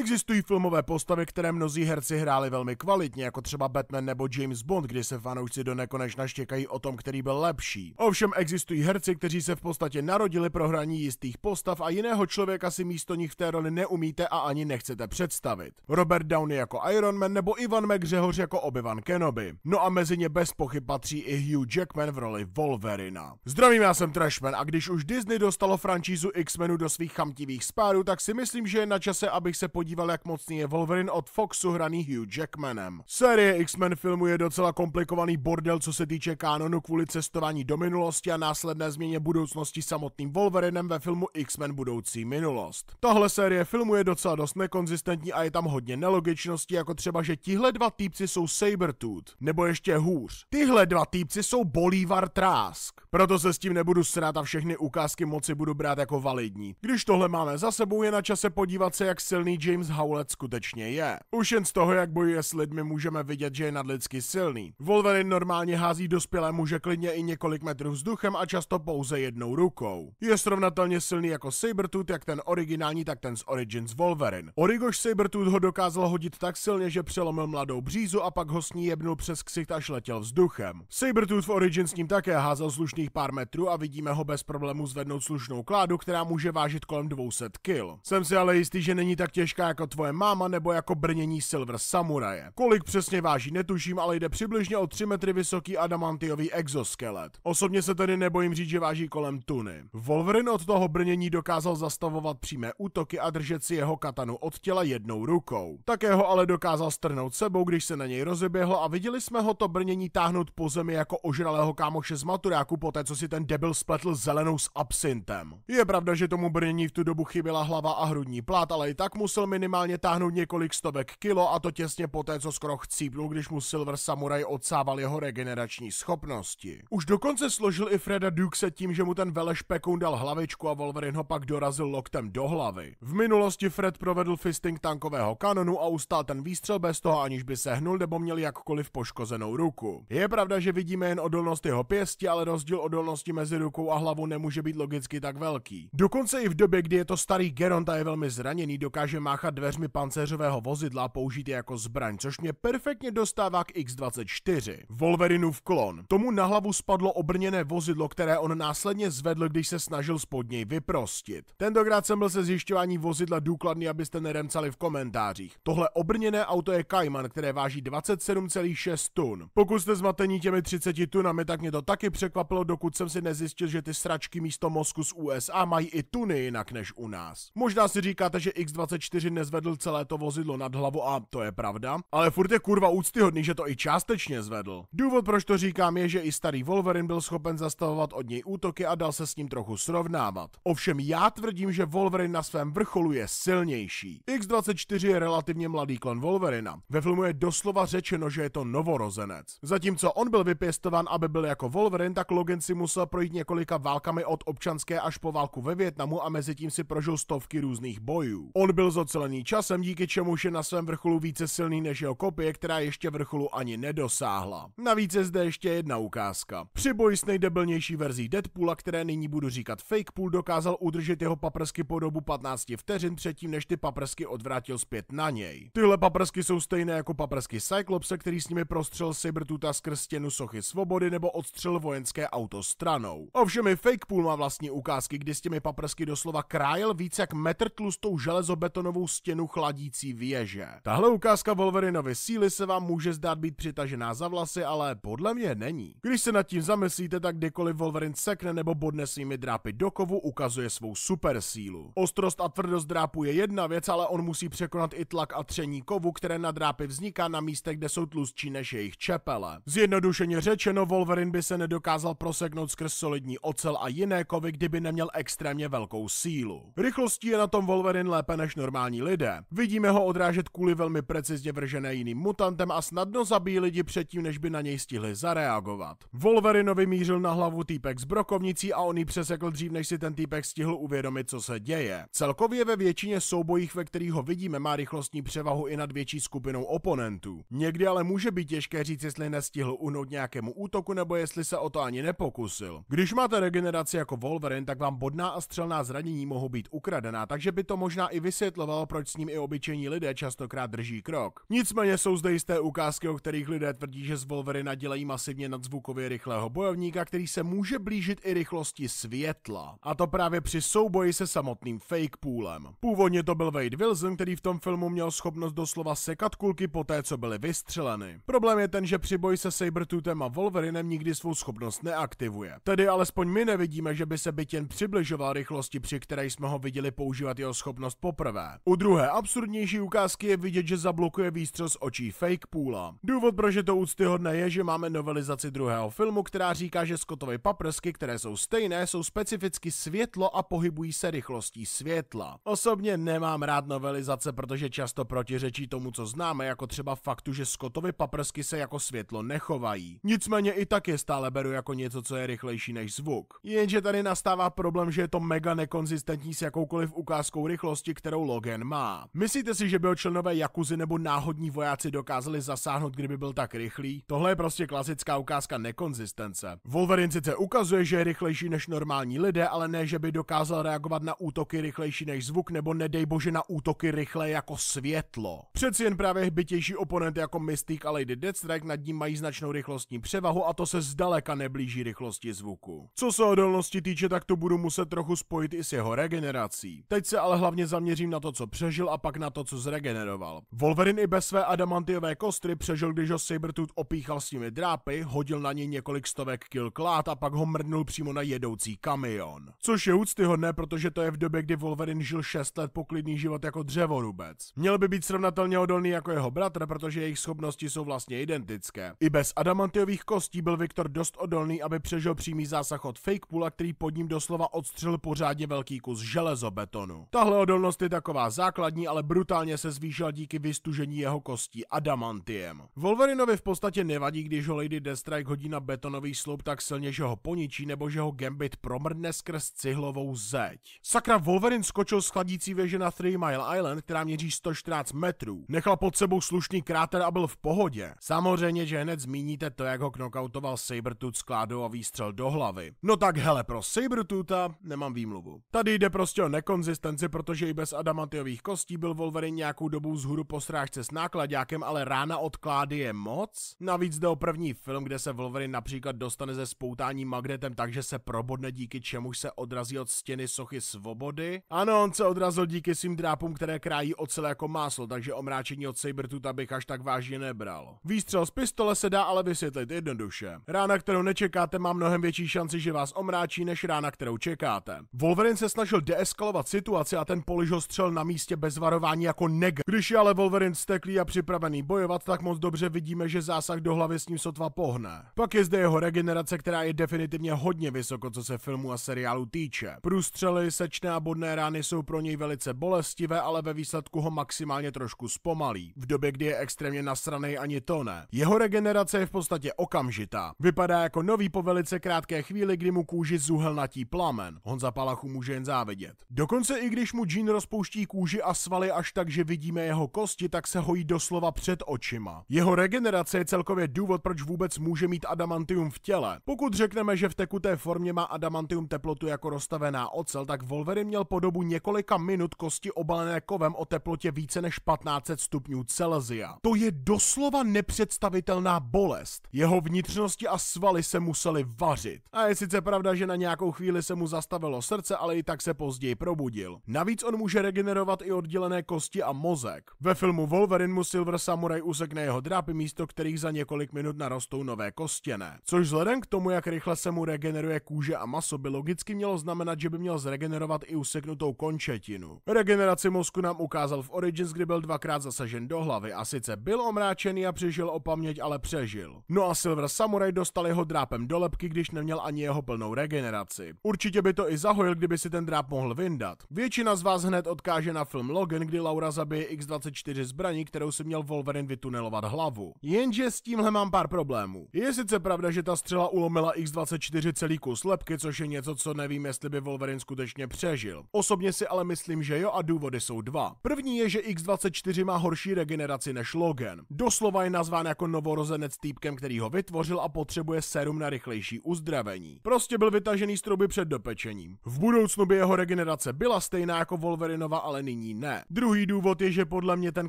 Existují filmové postavy, které mnozí herci hráli velmi kvalitně, jako třeba Batman nebo James Bond, kdy se fanoušci do nekonečna štěkají o tom, který byl lepší. Ovšem existují herci, kteří se v podstatě narodili pro hraní jistých postav a jiného člověka si místo nich v té roli neumíte a ani nechcete představit. Robert Downey jako Iron Man nebo Ivan McGregor jako Obi-Wan Kenobi. No a mezi ně bez pochyb patří i Hugh Jackman v roli Wolverina. Zdravím, já jsem Trashman a když už Disney dostalo franšízu X-Menu do svých chamtivých spárů, tak si myslím, že je na čase, abych se podíval podíval, jak mocný je Wolverine od Foxu hraný Hugh Jackmanem. Série X-Men filmu je docela komplikovaný bordel, co se týče kanonu kvůli cestování do minulosti a následné změně budoucnosti samotným Wolverinem ve filmu X-Men budoucí minulost. Tahle série filmu je docela dost nekonzistentní a je tam hodně nelogičností, jako třeba, že tihle dva týpci jsou Sabertooth, nebo ještě hůř. Tyhle dva týpci jsou Bolívar Trask. Proto se s tím nebudu srát a všechny ukázky moci budu brát jako validní. Když tohle máme za sebou, je na čase podívat se, jak silný James James Howlett skutečně je. Už jen z toho, jak bojuje s lidmi, můžeme vidět, že je nadlidsky silný. Wolverine normálně hází dospělé muže klidně i několik metrů vzduchem a často pouze jednou rukou. Je srovnatelně silný jako Sabertooth, jak ten originální, tak ten z Origins Wolverine. Origoš Sabertooth ho dokázal hodit tak silně, že přelomil mladou břízu a pak ho s ní jebnul přes ksicht až letěl vzduchem. Sabertooth v Origins s ním také házel slušných pár metrů a vidíme ho bez problémů zvednout slušnou kládu, která může vážit kolem 200 kg. Jsem si ale jistý, že není tak těžká jako tvoje máma nebo jako brnění Silver Samuraje. Kolik přesně váží netuším, ale jde přibližně o 3 metry vysoký adamantiový exoskelet. Osobně se tedy nebojím říct, že váží kolem tuny. Wolverine od toho brnění dokázal zastavovat přímé útoky a držet si jeho katanu od těla jednou rukou. Také ho ale dokázal strhnout sebou, když se na něj rozeběhl a viděli jsme ho to brnění táhnout po zemi jako ožralého kámoše z maturáku poté, co si ten debil spletl zelenou s absintem. Je pravda, že tomu brnění v tu dobu chyběla hlava a hrudní plát, ale i tak musel mi minimálně táhnout několik stovek kilo a to těsně poté, co skoro chcípnul, když mu Silver Samurai odsával jeho regenerační schopnosti. Už dokonce složil i Freda se tím, že mu ten veleš dal hlavičku a Wolverine ho pak dorazil loktem do hlavy. V minulosti Fred provedl fisting tankového kanonu a ustál ten výstřel bez toho, aniž by se hnul nebo měl jakkoliv poškozenou ruku. Je pravda, že vidíme jen odolnost jeho pěsti, ale rozdíl odolnosti mezi rukou a hlavou nemůže být logicky tak velký. Dokonce i v době, kdy je to starý Geronta je velmi zraněný, dokáže máchat zapáchat dveřmi pancéřového vozidla a použít je jako zbraň, což mě perfektně dostává k X-24. Wolverinův klon. Tomu na hlavu spadlo obrněné vozidlo, které on následně zvedl, když se snažil spod něj vyprostit. Tentokrát jsem byl se zjišťování vozidla důkladný, abyste neremcali v komentářích. Tohle obrněné auto je Cayman, které váží 27,6 tun. Pokud jste zmatení těmi 30 tunami, tak mě to taky překvapilo, dokud jsem si nezjistil, že ty sračky místo mozku z USA mají i tuny jinak než u nás. Možná si říkáte, že X24 že nezvedl celé to vozidlo nad hlavu a to je pravda, ale furt je kurva úctyhodný, že to i částečně zvedl. Důvod, proč to říkám, je, že i starý Wolverine byl schopen zastavovat od něj útoky a dal se s ním trochu srovnávat. Ovšem já tvrdím, že Wolverine na svém vrcholu je silnější. X-24 je relativně mladý klon Wolverina. Ve filmu je doslova řečeno, že je to novorozenec. Zatímco on byl vypěstovan, aby byl jako Wolverine, tak Logan si musel projít několika válkami od občanské až po válku ve Větnamu a mezi tím si prožil stovky různých bojů. On byl z ucelený časem, díky čemuž je na svém vrcholu více silný než jeho kopie, která ještě vrcholu ani nedosáhla. Navíc je zde ještě jedna ukázka. Při boji s nejdebilnější verzí Deadpoola, které nyní budu říkat Fake Pool, dokázal udržet jeho paprsky po dobu 15 vteřin předtím, než ty paprsky odvrátil zpět na něj. Tyhle paprsky jsou stejné jako paprsky Cyclopse, který s nimi prostřel Cybertuta skrz stěnu Sochy Svobody nebo odstřel vojenské auto stranou. Ovšem i Pool má vlastní ukázky, kdy s těmi paprsky doslova krájel víc jak metr tlustou železobetonovou stěnu chladící věže. Tahle ukázka Wolverinovy síly se vám může zdát být přitažená za vlasy, ale podle mě není. Když se nad tím zamyslíte, tak kdykoliv Wolverine sekne nebo bodne svými drápy do kovu, ukazuje svou super sílu. Ostrost a tvrdost drápu je jedna věc, ale on musí překonat i tlak a tření kovu, které na drápy vzniká na místech, kde jsou tlustší než jejich čepele. Zjednodušeně řečeno, Wolverine by se nedokázal proseknout skrz solidní ocel a jiné kovy, kdyby neměl extrémně velkou sílu. Rychlostí je na tom Wolverine lépe než normální normální lidé. Vidíme ho odrážet kuli velmi precizně vržené jiným mutantem a snadno zabíjí lidi předtím, než by na něj stihli zareagovat. Wolverinovi mířil na hlavu týpek s brokovnicí a on ji přesekl dřív, než si ten týpek stihl uvědomit, co se děje. Celkově ve většině soubojích, ve kterých ho vidíme, má rychlostní převahu i nad větší skupinou oponentů. Někdy ale může být těžké říct, jestli nestihl unout nějakému útoku nebo jestli se o to ani nepokusil. Když máte regeneraci jako Wolverine, tak vám bodná a střelná zranění mohou být ukradená, takže by to možná i vysvětlovalo, proč s ním i obyčejní lidé častokrát drží krok. Nicméně jsou zde jisté ukázky, o kterých lidé tvrdí, že z Wolverina dělají masivně nadzvukově rychlého bojovníka, který se může blížit i rychlosti světla. A to právě při souboji se samotným fake poolem. Původně to byl Wade Wilson, který v tom filmu měl schopnost doslova sekat kulky poté, co byly vystřeleny. Problém je ten, že při boji se Sabertoothem a Wolverinem nikdy svou schopnost neaktivuje. Tedy alespoň my nevidíme, že by se byt jen přibližoval rychlosti, při které jsme ho viděli používat jeho schopnost poprvé. U druhé absurdnější ukázky je vidět, že zablokuje výstřel z očí fake půla. Důvod, proč je to úctyhodné, je, že máme novelizaci druhého filmu, která říká, že Scottovy paprsky, které jsou stejné, jsou specificky světlo a pohybují se rychlostí světla. Osobně nemám rád novelizace, protože často protiřečí tomu, co známe, jako třeba faktu, že Scottovy paprsky se jako světlo nechovají. Nicméně i tak je stále beru jako něco, co je rychlejší než zvuk. Jenže tady nastává problém, že je to mega nekonzistentní s jakoukoliv ukázkou rychlosti, kterou Logan nemá. Myslíte si, že by ho členové Jakuzy nebo náhodní vojáci dokázali zasáhnout, kdyby byl tak rychlý? Tohle je prostě klasická ukázka nekonzistence. Wolverine sice ukazuje, že je rychlejší než normální lidé, ale ne, že by dokázal reagovat na útoky rychlejší než zvuk, nebo nedej bože na útoky rychle jako světlo. Přeci jen právě bytější oponent jako Mystique a Lady Deathstrike nad ním mají značnou rychlostní převahu a to se zdaleka neblíží rychlosti zvuku. Co se odolnosti týče, tak to budu muset trochu spojit i s jeho regenerací. Teď se ale hlavně zaměřím na to, co přežil a pak na to, co zregeneroval. Wolverine i bez své adamantiové kostry přežil, když ho Sabertooth opíchal svými drápy, hodil na něj několik stovek kil klát a pak ho mrnul přímo na jedoucí kamion. Což je úctyhodné, protože to je v době, kdy Wolverine žil 6 let poklidný život jako dřevorubec. Měl by být srovnatelně odolný jako jeho bratr, protože jejich schopnosti jsou vlastně identické. I bez adamantiových kostí byl Viktor dost odolný, aby přežil přímý zásah od Fake Pula, který pod ním doslova odstřel pořádně velký kus železobetonu. Tahle odolnost je taková základní ale brutálně se zvýšila díky vystužení jeho kostí adamantiem. Wolverinovi v podstatě nevadí, když ho Lady Deathstrike hodí na betonový sloup tak silně, že ho poničí nebo že ho Gambit promrdne skrz cihlovou zeď. Sakra Wolverine skočil z chladící věže na Three Mile Island, která měří 114 metrů. Nechal pod sebou slušný kráter a byl v pohodě. Samozřejmě, že hned zmíníte to, jak ho knockoutoval Sabertooth s a výstřel do hlavy. No tak hele, pro Sabertootha nemám výmluvu. Tady jde prostě o nekonzistenci, protože i bez adamantiových křižových kostí byl Wolverine nějakou dobu zhůru po srážce s nákladákem, ale rána od Klády je moc. Navíc jde o první film, kde se Wolverine například dostane ze spoutání magnetem, takže se probodne díky čemuž se odrazí od stěny sochy svobody. Ano, on se odrazil díky svým drápům, které krájí ocel jako máslo, takže omráčení od Sabertuta bych až tak vážně nebral. Výstřel z pistole se dá ale vysvětlit jednoduše. Rána, kterou nečekáte, má mnohem větší šanci, že vás omráčí, než rána, kterou čekáte. Wolverine se snažil deeskalovat situaci a ten poliž střel na místě místě bez varování jako neg. Když je ale Wolverine steklý a připravený bojovat, tak moc dobře vidíme, že zásah do hlavy s ním sotva pohne. Pak je zde jeho regenerace, která je definitivně hodně vysoko, co se filmu a seriálu týče. Průstřely, sečné a bodné rány jsou pro něj velice bolestivé, ale ve výsledku ho maximálně trošku zpomalí. V době, kdy je extrémně nasranej, ani to ne. Jeho regenerace je v podstatě okamžitá. Vypadá jako nový po velice krátké chvíli, kdy mu kůži zuhelnatí plamen. Honza Palachu může jen závidět. Dokonce i když mu Jean rozpouští kůži, kůži a svaly až tak, že vidíme jeho kosti, tak se hojí doslova před očima. Jeho regenerace je celkově důvod, proč vůbec může mít adamantium v těle. Pokud řekneme, že v tekuté formě má adamantium teplotu jako rozstavená ocel, tak Wolverine měl po dobu několika minut kosti obalené kovem o teplotě více než 1500 stupňů Celsia. To je doslova nepředstavitelná bolest. Jeho vnitřnosti a svaly se museli vařit. A je sice pravda, že na nějakou chvíli se mu zastavilo srdce, ale i tak se později probudil. Navíc on může regenerovat obětovat i oddělené kosti a mozek. Ve filmu Wolverine mu Silver Samurai usekne jeho drápy, místo kterých za několik minut narostou nové kostěné. Což vzhledem k tomu, jak rychle se mu regeneruje kůže a maso, by logicky mělo znamenat, že by měl zregenerovat i useknutou končetinu. Regeneraci mozku nám ukázal v Origins, kdy byl dvakrát zasažen do hlavy a sice byl omráčený a přežil o paměť, ale přežil. No a Silver Samurai dostal jeho drápem do lebky, když neměl ani jeho plnou regeneraci. Určitě by to i zahojil, kdyby si ten dráp mohl vyndat. Většina z vás hned odkáže na film Logan, kdy Laura zabije X-24 zbraní, kterou si měl Wolverine vytunelovat hlavu. Jenže s tímhle mám pár problémů. Je sice pravda, že ta střela ulomila X-24 celý kus lepky, což je něco, co nevím, jestli by Wolverine skutečně přežil. Osobně si ale myslím, že jo a důvody jsou dva. První je, že X-24 má horší regeneraci než Logan. Doslova je nazván jako novorozenec týpkem, který ho vytvořil a potřebuje serum na rychlejší uzdravení. Prostě byl vytažený z před dopečením. V budoucnu by jeho regenerace byla stejná jako Wolverinova, ale nyní nyní ne. Druhý důvod je, že podle mě ten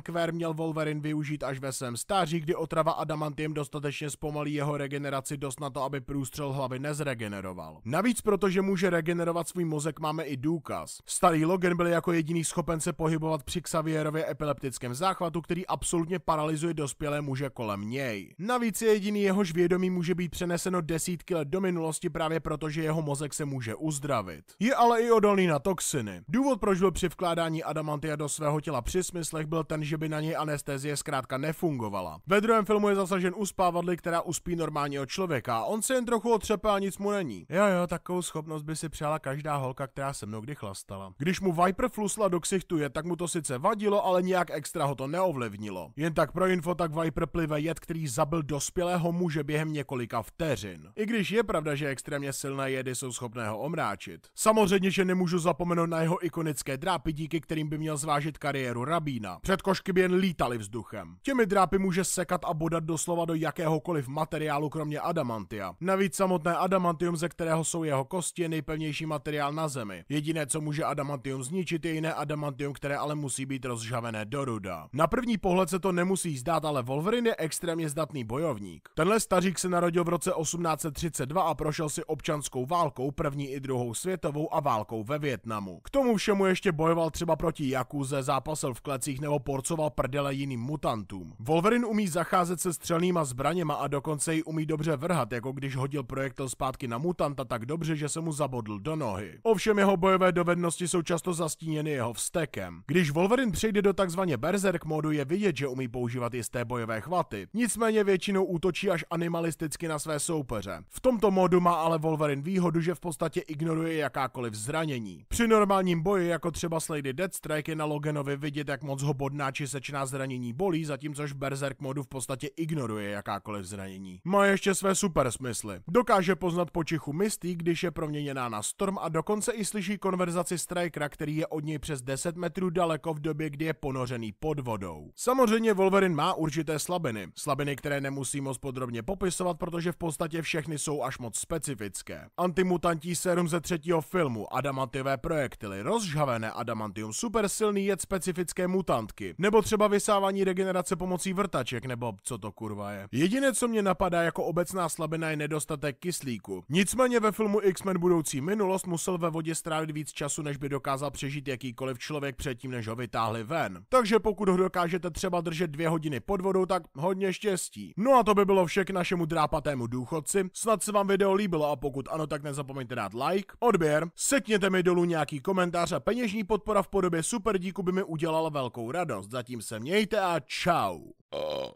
kvér měl Wolverine využít až ve svém stáří, kdy otrava adamantiem dostatečně zpomalí jeho regeneraci dost na to, aby průstřel hlavy nezregeneroval. Navíc protože může regenerovat svůj mozek máme i důkaz. Starý Logan byl jako jediný schopen se pohybovat při Xavierově epileptickém záchvatu, který absolutně paralyzuje dospělé muže kolem něj. Navíc je jediný jehož vědomí může být přeneseno desítky let do minulosti právě proto, že jeho mozek se může uzdravit. Je ale i odolný na toxiny. Důvod, proč byl při vkládání Adam Adamantia do svého těla při smyslech byl ten, že by na něj anestezie zkrátka nefungovala. Ve druhém filmu je zasažen uspávadly, která uspí normálního člověka a on se jen trochu otřepe a nic mu není. Jo jo, takovou schopnost by si přála každá holka, která se mnou kdy chlastala. Když mu Viper flusla do ksichtu je, tak mu to sice vadilo, ale nějak extra ho to neovlivnilo. Jen tak pro info, tak Viper plive jed, který zabil dospělého muže během několika vteřin. I když je pravda, že extrémně silné jedy jsou schopné ho omráčit. Samozřejmě, že nemůžu zapomenout na jeho ikonické drápy, díky kterým kterým by měl zvážit kariéru rabína. Předkošky by jen lítaly vzduchem. Těmi drápy může sekat a bodat doslova do jakéhokoliv materiálu kromě adamantia. Navíc samotné adamantium, ze kterého jsou jeho kosti, je nejpevnější materiál na zemi. Jediné, co může adamantium zničit, je jiné adamantium, které ale musí být rozžavené do ruda. Na první pohled se to nemusí zdát, ale Wolverine je extrémně zdatný bojovník. Tenhle stařík se narodil v roce 1832 a prošel si občanskou válkou, první i druhou světovou a válkou ve Větnamu. K tomu všemu ještě bojoval třeba pro proti Jakuze, zápasil v klecích nebo porcoval prdele jiným mutantům. Wolverine umí zacházet se střelnýma zbraněma a dokonce ji umí dobře vrhat, jako když hodil projektil zpátky na mutanta tak dobře, že se mu zabodl do nohy. Ovšem jeho bojové dovednosti jsou často zastíněny jeho vstekem. Když Wolverine přejde do takzvaně berserk modu, je vidět, že umí používat jisté bojové chvaty. Nicméně většinou útočí až animalisticky na své soupeře. V tomto modu má ale Wolverine výhodu, že v podstatě ignoruje jakákoliv zranění. Při normálním boji, jako třeba s Lady strike je na Loganovi vidět, jak moc ho bodná či sečná zranění bolí, zatímcož Berserk modu v podstatě ignoruje jakákoliv zranění. Má ještě své super smysly. Dokáže poznat počichu Misty, když je proměněná na Storm a dokonce i slyší konverzaci Strikera, který je od něj přes 10 metrů daleko v době, kdy je ponořený pod vodou. Samozřejmě Wolverine má určité slabiny. Slabiny, které nemusí moc podrobně popisovat, protože v podstatě všechny jsou až moc specifické. Antimutantí serum ze třetího filmu, adamantivé projektily, rozžhavené adamantium super super silný jed specifické mutantky, nebo třeba vysávání regenerace pomocí vrtaček, nebo co to kurva je. Jediné, co mě napadá jako obecná slabina, je nedostatek kyslíku. Nicméně ve filmu X-Men budoucí minulost musel ve vodě strávit víc času, než by dokázal přežít jakýkoliv člověk předtím, než ho vytáhli ven. Takže pokud ho dokážete třeba držet dvě hodiny pod vodou, tak hodně štěstí. No a to by bylo vše k našemu drápatému důchodci. Snad se vám video líbilo a pokud ano, tak nezapomeňte dát like, odběr, setněte mi dolů nějaký komentář a peněžní podpora v podobě super, díku by mi udělal velkou radost. Zatím se mějte a čau. Eh,